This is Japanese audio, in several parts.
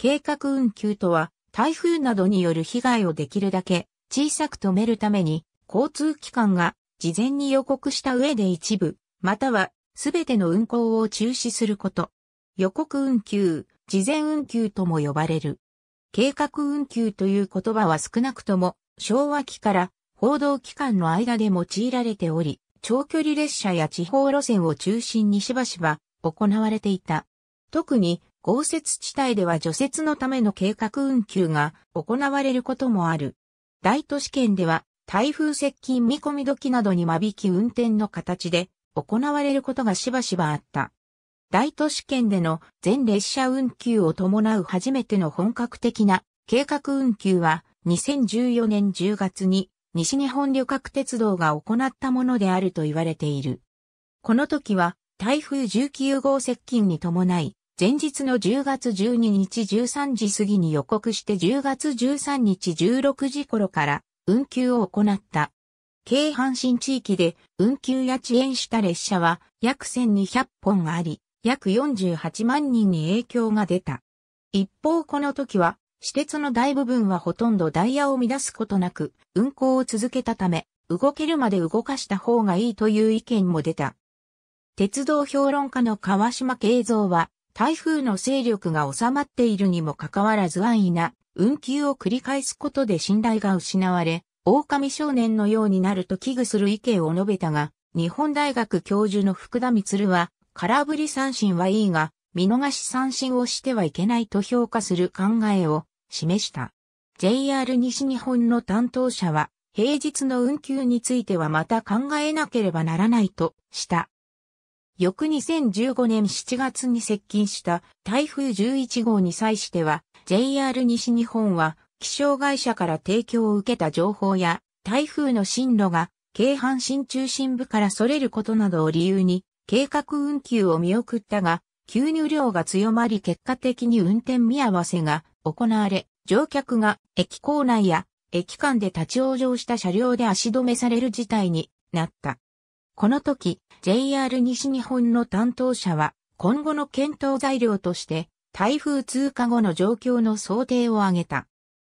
計画運休とは、台風などによる被害をできるだけ小さく止めるために、交通機関が事前に予告した上で一部、またはすべての運行を中止すること。予告運休、事前運休とも呼ばれる。計画運休という言葉は少なくとも昭和期から報道機関の間で用いられており、長距離列車や地方路線を中心にしばしば行われていた。特に豪雪地帯では除雪のための計画運休が行われることもある。大都市圏では台風接近見込み時などに間引き運転の形で行われることがしばしばあった。大都市圏での全列車運休を伴う初めての本格的な計画運休は2014年10月に西日本旅客鉄道が行ったものであると言われている。この時は台風19号接近に伴い前日の10月12日13時過ぎに予告して10月13日16時頃から運休を行った。京阪神地域で運休や遅延した列車は約1200本あり、約48万人に影響が出た。一方この時は、私鉄の大部分はほとんどダイヤを乱すことなく、運行を続けたため、動けるまで動かした方がいいという意見も出た。鉄道評論家の川島慶三は、台風の勢力が収まっているにもかかわらず安易な運休を繰り返すことで信頼が失われ、狼少年のようになると危惧する意見を述べたが、日本大学教授の福田光は、空振り三振はいいが、見逃し三振をしてはいけないと評価する考えを示した。JR 西日本の担当者は、平日の運休についてはまた考えなければならないとした。翌2015年7月に接近した台風11号に際しては、JR 西日本は気象会社から提供を受けた情報や、台風の進路が京阪神中心部から逸れることなどを理由に、計画運休を見送ったが、急入量が強まり結果的に運転見合わせが行われ、乗客が駅構内や駅間で立ち往生した車両で足止めされる事態になった。この時、JR 西日本の担当者は、今後の検討材料として、台風通過後の状況の想定を挙げた。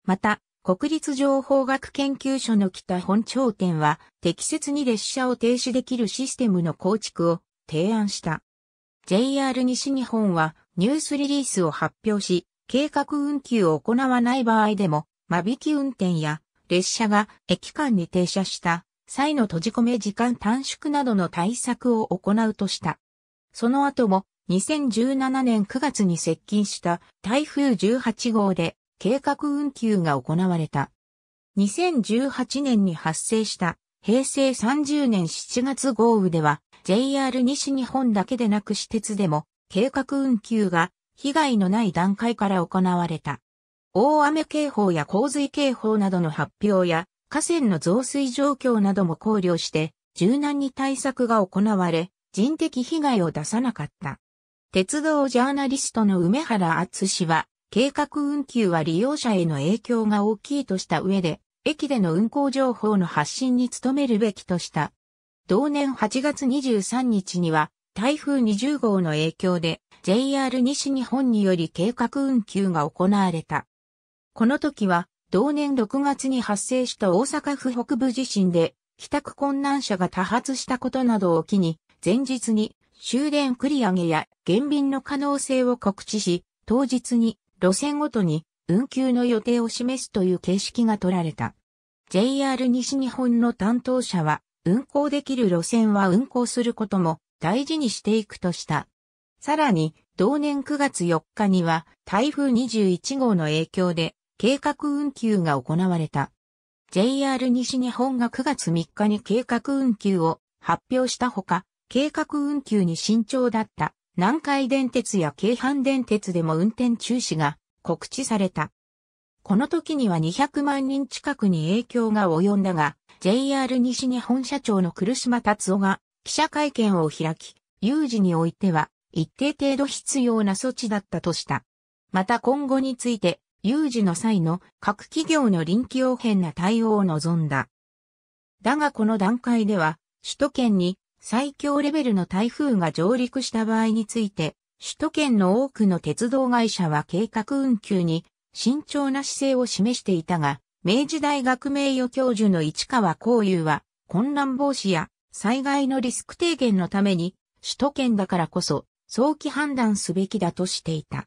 また、国立情報学研究所の北本頂点は、適切に列車を停止できるシステムの構築を提案した。JR 西日本は、ニュースリリースを発表し、計画運休を行わない場合でも、間引き運転や、列車が駅間に停車した際の閉じ込め時間短縮などの対策を行うとした。その後も2017年9月に接近した台風18号で計画運休が行われた。2018年に発生した平成30年7月豪雨では JR 西日本だけでなく私鉄でも計画運休が被害のない段階から行われた。大雨警報や洪水警報などの発表や河川の増水状況なども考慮して柔軟に対策が行われ、人的被害を出さなかった。鉄道ジャーナリストの梅原厚氏は、計画運休は利用者への影響が大きいとした上で、駅での運行情報の発信に努めるべきとした。同年8月23日には、台風20号の影響で JR 西日本により計画運休が行われた。この時は同年6月に発生した大阪府北部地震で、帰宅困難者が多発したことなどを機に、前日に終電繰り上げや減便の可能性を告知し、当日に路線ごとに運休の予定を示すという形式が取られた。JR 西日本の担当者は、運行できる路線は運行することも大事にしていくとした。さらに、同年9月4日には台風21号の影響で計画運休が行われた。JR 西日本が9月3日に計画運休を発表したほか、計画運休に慎重だった南海電鉄や京阪電鉄でも運転中止が告知された。この時には200万人近くに影響が及んだが、JR 西日本社長の来島達夫が記者会見を開き、有事においては一定程度必要な措置だったとした。また今後について有事の際の各企業の臨機応変な対応を望んだ。だがこの段階では、首都圏に最強レベルの台風が上陸した場合について、首都圏の多くの鉄道会社は計画運休に慎重な姿勢を示していたが、明治大学名誉教授の市川幸雄は、混乱防止や災害のリスク低減のために、首都圏だからこそ早期判断すべきだとしていた。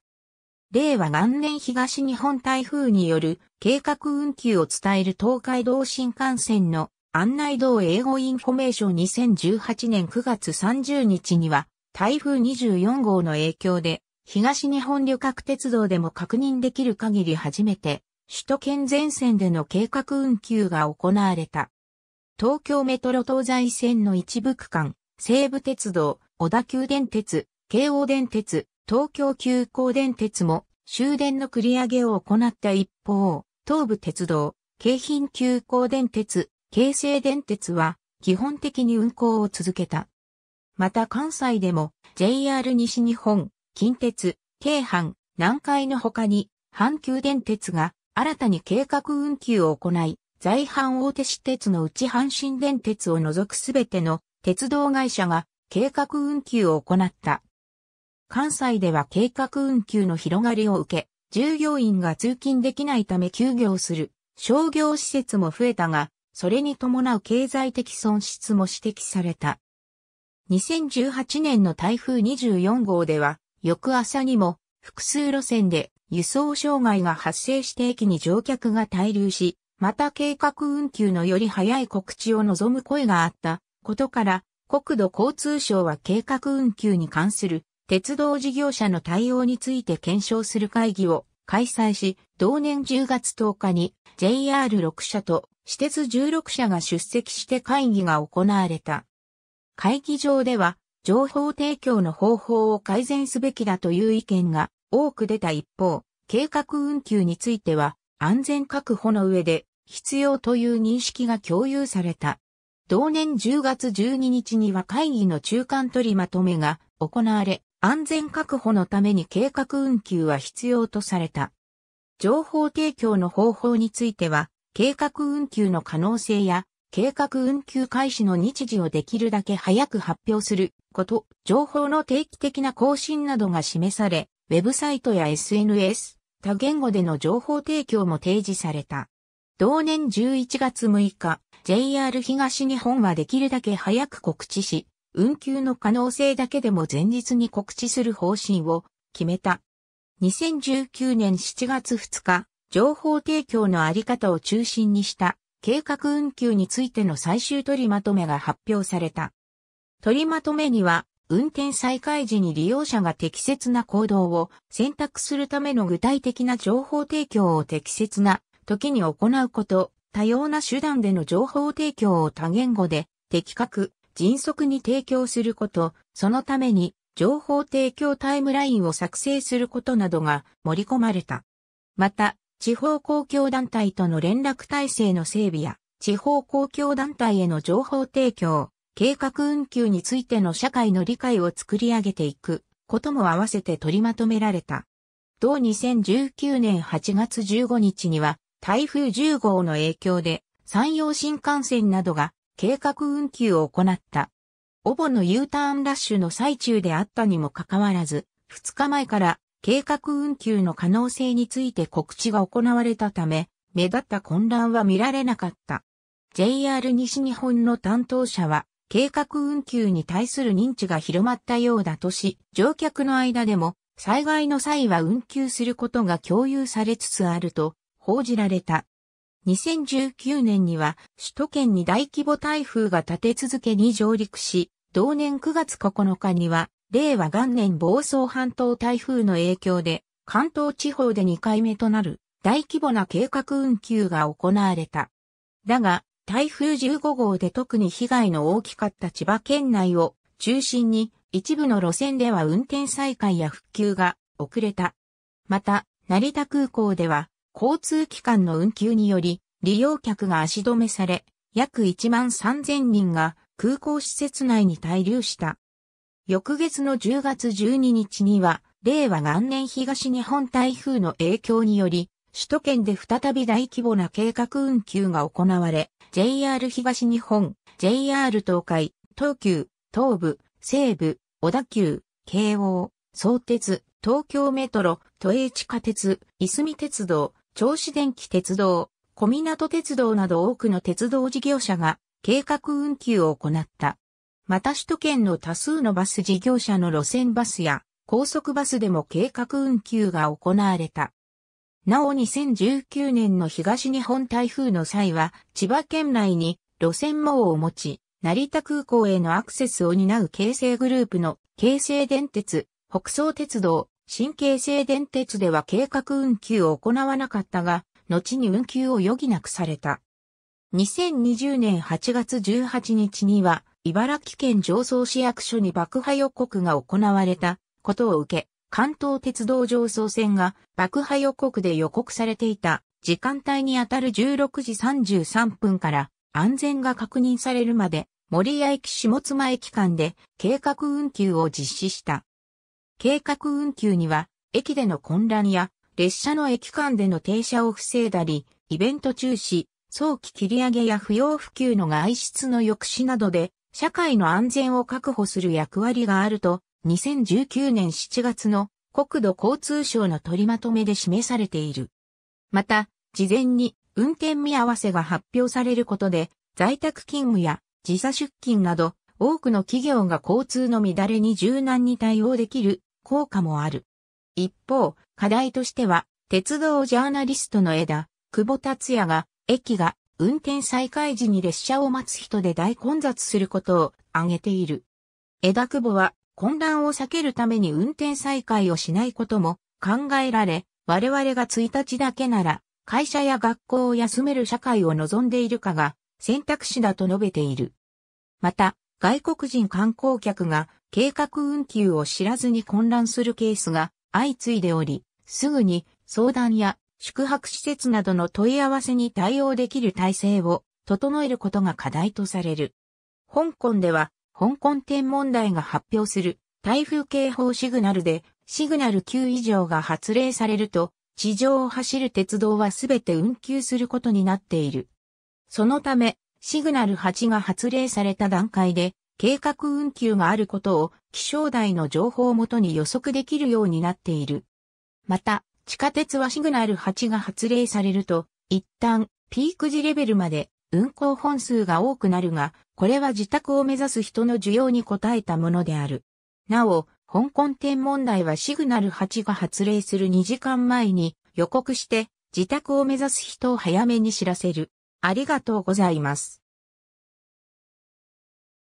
令和元年東日本台風による計画運休を伝える東海道新幹線の案内道英語インフォメーション2018年9月30日には台風24号の影響で東日本旅客鉄道でも確認できる限り初めて首都圏全線での計画運休が行われた。東京メトロ東西線の一部区間、西武鉄道、小田急電鉄、京王電鉄、東京急行電鉄も終電の繰り上げを行った一方、東武鉄道、京浜急行電鉄、京成電鉄は基本的に運行を続けた。また関西でも JR 西日本、近鉄、京阪、南海の他に阪急電鉄が新たに計画運休を行い、在阪大手私鉄のうち阪神電鉄を除くすべての鉄道会社が計画運休を行った。関西では計画運休の広がりを受け、従業員が通勤できないため休業する商業施設も増えたが、それに伴う経済的損失も指摘された。2018年の台風24号では、翌朝にも複数路線で輸送障害が発生して駅に乗客が滞留し、また計画運休のより早い告知を望む声があったことから、国土交通省は計画運休に関する鉄道事業者の対応について検証する会議を開催し、同年10月10日に JR6 社と私鉄16社が出席して会議が行われた。会議場では、情報提供の方法を改善すべきだという意見が多く出た一方、計画運休については安全確保の上で必要という認識が共有された。同年10月12日には会議の中間取りまとめが行われ、安全確保のために計画運休は必要とされた。情報提供の方法については、計画運休の可能性や、計画運休開始の日時をできるだけ早く発表すること、情報の定期的な更新などが示され、ウェブサイトや SNS、多言語での情報提供も提示された。同年11月6日、JR 東日本はできるだけ早く告知し、運休の可能性だけでも前日に告知する方針を決めた。2019年7月2日、情報提供のあり方を中心にした計画運休についての最終取りまとめが発表された。取りまとめには、運転再開時に利用者が適切な行動を選択するための具体的な情報提供を適切な時に行うこと、多様な手段での情報提供を多言語で的確、迅速に提供すること、そのために情報提供タイムラインを作成することなどが盛り込まれた。また、地方公共団体との連絡体制の整備や、地方公共団体への情報提供、計画運休についての社会の理解を作り上げていくことも合わせて取りまとめられた。同2019年8月15日には、台風10号の影響で、山陽新幹線などが計画運休を行った。おボの U ターンラッシュの最中であったにもかかわらず、2日前から計画運休の可能性について告知が行われたため、目立った混乱は見られなかった。JR 西日本の担当者は、計画運休に対する認知が広まったようだとし、乗客の間でも災害の際は運休することが共有されつつあると報じられた。2019年には首都圏に大規模台風が立て続けに上陸し、同年9月9日には令和元年房総半島台風の影響で関東地方で2回目となる大規模な計画運休が行われた。だが、台風15号で特に被害の大きかった千葉県内を中心に一部の路線では運転再開や復旧が遅れた。また、成田空港では交通機関の運休により、利用客が足止めされ、約1万3000人が空港施設内に滞留した。翌月の10月12日には、令和元年東日本台風の影響により、首都圏で再び大規模な計画運休が行われ、JR 東日本、JR 東海、東急、東部、西部、小田急、京王、相鉄、東京メトロ、都営地下鉄、いすみ鉄道、銚子電気鉄道、小港鉄道など多くの鉄道事業者が計画運休を行った。また首都圏の多数のバス事業者の路線バスや高速バスでも計画運休が行われた。なお2019年の東日本台風の際は千葉県内に路線網を持ち、成田空港へのアクセスを担う京成グループの京成電鉄、北総鉄道、神経性電鉄では計画運休を行わなかったが、後に運休を余儀なくされた。2020年8月18日には、茨城県常総市役所に爆破予告が行われたことを受け、関東鉄道上層線が爆破予告で予告されていた時間帯にあたる16時33分から安全が確認されるまで森屋駅下妻駅間で計画運休を実施した。計画運休には、駅での混乱や、列車の駅間での停車を防いだり、イベント中止、早期切り上げや不要不急の外出の抑止などで、社会の安全を確保する役割があると、2019年7月の国土交通省の取りまとめで示されている。また、事前に運転見合わせが発表されることで、在宅勤務や時差出勤など、多くの企業が交通の乱れに柔軟に対応できる効果もある。一方、課題としては、鉄道ジャーナリストの枝、久保達也が、駅が運転再開時に列車を待つ人で大混雑することを挙げている。枝久保は、混乱を避けるために運転再開をしないことも考えられ、我々が1日だけなら、会社や学校を休める社会を望んでいるかが選択肢だと述べている。また、外国人観光客が計画運休を知らずに混乱するケースが相次いでおり、すぐに相談や宿泊施設などの問い合わせに対応できる体制を整えることが課題とされる。香港では、香港天文台が発表する台風警報シグナルで、シグナル9以上が発令されると、地上を走る鉄道はすべて運休することになっている。そのため、シグナル8が発令された段階で、計画運休があることを気象台の情報をもとに予測できるようになっている。また、地下鉄はシグナル8が発令されると、一旦ピーク時レベルまで運行本数が多くなるが、これは自宅を目指す人の需要に応えたものである。なお、香港天問題はシグナル8が発令する2時間前に予告して自宅を目指す人を早めに知らせる。ありがとうございます。